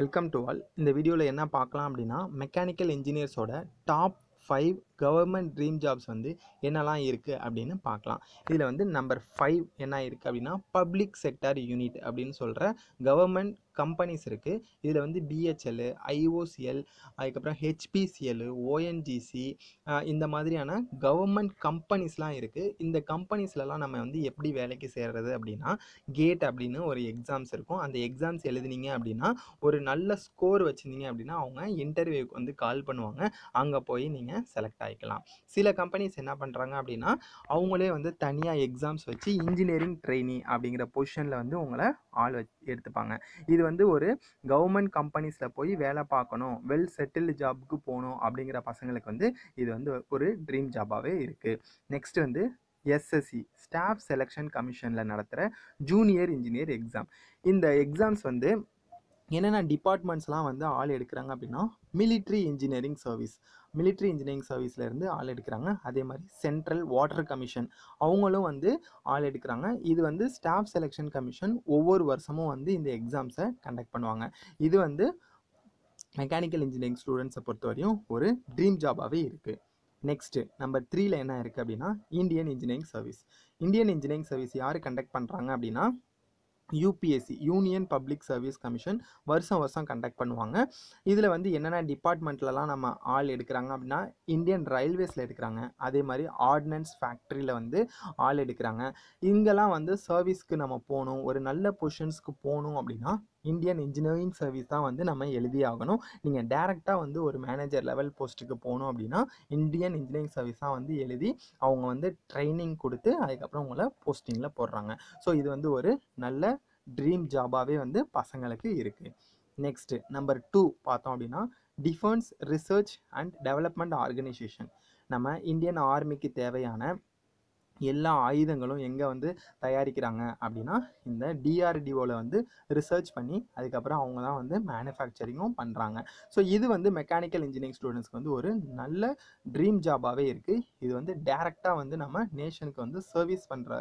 welcome to all இந்த வீடியோவில் என்ன பார்க்கலாம் அப்படின்னா மெக்கானிக்கல் இன்ஜினியர்ஸோட top five government dream jobs வந்து என்னெல்லாம் இருக்குது அப்படின்னு பார்க்கலாம் இதில் வந்து நம்பர் ஃபைவ் என்ன இருக்குது அப்படின்னா பப்ளிக் செக்டர் யூனிட் அப்படின்னு சொல்கிற கவர்மெண்ட் கம்பெனிஸ் இருக்குது இதில் வந்து பிஹெச்எல் ஐஓசிஎல் அதுக்கப்புறம் ஹெச்பிசிஎல் ஓஎன்ஜிசி இந்த மாதிரியான கவர்மெண்ட் கம்பெனிஸ்லாம் இருக்குது இந்த கம்பெனிஸ்லலாம் நம்ம வந்து எப்படி வேலைக்கு சேர்கிறது அப்படின்னா கேட் அப்படின்னு ஒரு எக்ஸாம்ஸ் இருக்கும் அந்த எக்ஸாம்ஸ் எழுதுனீங்க அப்படின்னா ஒரு நல்ல ஸ்கோர் வச்சுருந்தீங்க அப்படின்னா அவங்க இன்டர்வியூக்கு வந்து கால் பண்ணுவாங்க அங்கே போய் நீங்கள் செலக்ட் ஆகி ஆகிக்கலாம் சில கம்பெனிஸ் என்ன பண்ணுறாங்க அப்படின்னா அவங்களே வந்து தனியாக எக்ஸாம்ஸ் வச்சு இன்ஜினியரிங் ட்ரெயினி அப்படிங்கிற பொசிஷனில் வந்து உங்களை ஆள் வச் எடுத்துப்பாங்க இது வந்து ஒரு கவர்மெண்ட் கம்பெனிஸில் போய் வேலை பார்க்கணும் வெல் செட்டில்டு ஜாபுக்கு போகணும் அப்படிங்கிற பசங்களுக்கு வந்து இது வந்து ஒரு ட்ரீம் ஜாபாகவே இருக்குது நெக்ஸ்ட் வந்து எஸ்எஸ்சி ஸ்டாஃப் செலெக்ஷன் கமிஷனில் நடத்துகிற ஜூனியர் இன்ஜினியர் எக்ஸாம் இந்த எக்ஸாம்ஸ் வந்து என்னென்ன டிபார்ட்மெண்ட்ஸ்லாம் வந்து ஆள் எடுக்கிறாங்க அப்படின்னா military engineering service military engineering சர்வீஸ்லேருந்து ஆள் எடுக்கிறாங்க அதே மாதிரி சென்ட்ரல் வாட்டர் கமிஷன் அவங்களும் வந்து ஆள் எடுக்கிறாங்க இது வந்து ஸ்டாஃப் செலெக்ஷன் கமிஷன் ஒவ்வொரு வருஷமும் வந்து இந்த எக்ஸாம்ஸை கண்டக்ட் பண்ணுவாங்க இது வந்து மெக்கானிக்கல் இன்ஜினியரிங் ஸ்டூடெண்ட்ஸை பொறுத்தவரையும் ஒரு ட்ரீம் ஜாபாகவே இருக்குது நெக்ஸ்ட்டு நம்பர் த்ரீல என்ன இருக்குது அப்படின்னா Indian engineering service Indian engineering service யார் கண்டக்ட் பண்ணுறாங்க அப்படின்னா UPSC union public service commission வருஷம் வருஷம் கண்டக்ட் பண்ணுவாங்க இதில் வந்து என்னென்ன டிபார்ட்மெண்ட்லலாம் நம்ம ஆள் எடுக்கிறாங்க அப்படின்னா இந்தியன் ரயில்வேஸில் எடுக்கிறாங்க அதே மாதிரி ஆர்டினன்ஸ் ஃபேக்ட்ரியில் வந்து ஆள் எடுக்கிறாங்க இங்கெல்லாம் வந்து சர்வீஸ்க்கு நம்ம போகணும் ஒரு நல்ல பொசிஷன்ஸ்க்கு போகணும் அப்படின்னா இந்தியன் இன்ஜினியரிங் சர்வீஸ் தான் வந்து நம்ம எழுதி ஆகணும் நீங்கள் டேரெக்டாக வந்து ஒரு மேனேஜர் லெவல் போஸ்ட்டுக்கு போகணும் அப்படின்னா இந்தியன் இன்ஜினியரிங் சர்வீஸ் தான் வந்து எழுதி அவங்க வந்து ட்ரைனிங் கொடுத்து அதுக்கப்புறம் உங்களை போஸ்டிங்கில் போடுறாங்க ஸோ இது வந்து ஒரு நல்ல ட்ரீம் ஜாபாகவே வந்து பசங்களுக்கு இருக்குது நெக்ஸ்ட்டு நம்பர் டூ பார்த்தோம் அப்படின்னா defence research and development organisation நம்ம இந்தியன் ஆர்மிக்கு தேவையான எல்லா ஆயுதங்களும் எங்கே வந்து தயாரிக்கிறாங்க அப்படின்னா இந்த டிஆர்டிஓவில் வந்து ரிசர்ச் பண்ணி அதுக்கப்புறம் அவங்க தான் வந்து மேனுஃபேக்சரிங்கும் பண்ணுறாங்க ஸோ இது வந்து மெக்கானிக்கல் இன்ஜினியரிங் ஸ்டூடெண்ட்ஸ்க்கு வந்து ஒரு நல்ல ட்ரீம் ஜாபாகவே இருக்குது இது வந்து டேரெக்டாக வந்து நம்ம நேஷனுக்கு வந்து சர்வீஸ் பண்ணுற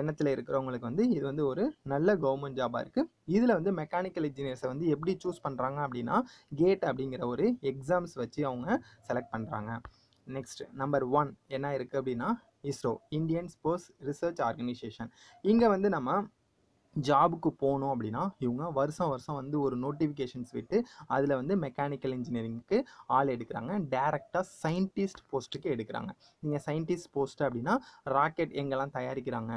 எண்ணத்தில் இருக்கிறவங்களுக்கு வந்து இது வந்து ஒரு நல்ல கவர்மெண்ட் ஜாபாக இருக்குது இதில் வந்து மெக்கானிக்கல் இன்ஜினியர்ஸை வந்து எப்படி சூஸ் பண்ணுறாங்க அப்படின்னா கேட் அப்படிங்கிற ஒரு எக்ஸாம்ஸ் வச்சு அவங்க செலக்ட் பண்ணுறாங்க நெக்ஸ்ட் நம்பர் ஒன் என்ன இருக்குது அப்படின்னா ISRO Indian sports research organisation இங்கே வந்து நம்ம ஜாபுக்கு போகணும் அப்படின்னா இவங்க வருஷம் வருஷம் வந்து ஒரு நோட்டிஃபிகேஷன்ஸ் விட்டு அதில் வந்து மெக்கானிக்கல் இன்ஜினியரிங்க்கு ஆள் எடுக்கிறாங்க டேரெக்டாக சயின்டிஸ்ட் போஸ்ட்டுக்கு எடுக்கிறாங்க நீங்கள் சயின்டிஸ்ட் போஸ்ட்டு அப்படின்னா ராக்கெட் எங்கெல்லாம் தயாரிக்கிறாங்க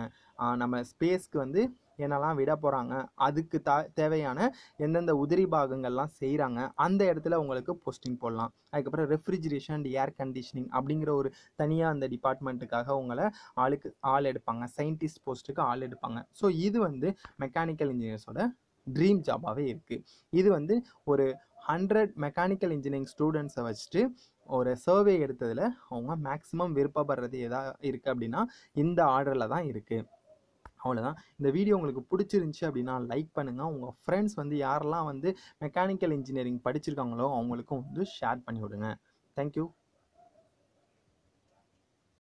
நம்ம ஸ்பேஸ்க்கு வந்து என்னெல்லாம் விட போகிறாங்க அதுக்கு தா தேவையான எந்தெந்த உதிரி பாகங்கள்லாம் செய்கிறாங்க அந்த இடத்துல உங்களுக்கு போஸ்டிங் போடலாம் அதுக்கப்புறம் ரெஃப்ரிஜரேஷன் அண்ட் ஏர் கண்டிஷனிங் அப்படிங்கிற ஒரு தனியாக அந்த டிபார்ட்மெண்ட்டுக்காக உங்களை ஆளுக்கு ஆள் எடுப்பாங்க சயின்டிஸ்ட் போஸ்ட்டுக்கு ஆள் எடுப்பாங்க ஸோ இது வந்து மெக்கானிக்கல் இன்ஜினியர்ஸோட ட்ரீம் ஜாபாகவே இருக்குது இது வந்து ஒரு ஹண்ட்ரட் மெக்கானிக்கல் இன்ஜினியரிங் ஸ்டூடெண்ட்ஸை வச்சுட்டு ஒரு சர்வே எடுத்ததில் அவங்க மேக்ஸிமம் விருப்பப்படுறது எதா இருக்குது அப்படின்னா இந்த ஆர்டரில் தான் இருக்குது அவ்வளோதான் இந்த வீடியோ உங்களுக்கு பிடிச்சிருந்துச்சி அப்படின்னா லைக் பண்ணுங்கள் உங்கள் ஃப்ரெண்ட்ஸ் வந்து யாரெல்லாம் வந்து மெக்கானிக்கல் இன்ஜினியரிங் படிச்சிருக்காங்களோ அவங்களுக்கும் வந்து ஷேர் பண்ணி விடுங்க தேங்க்யூ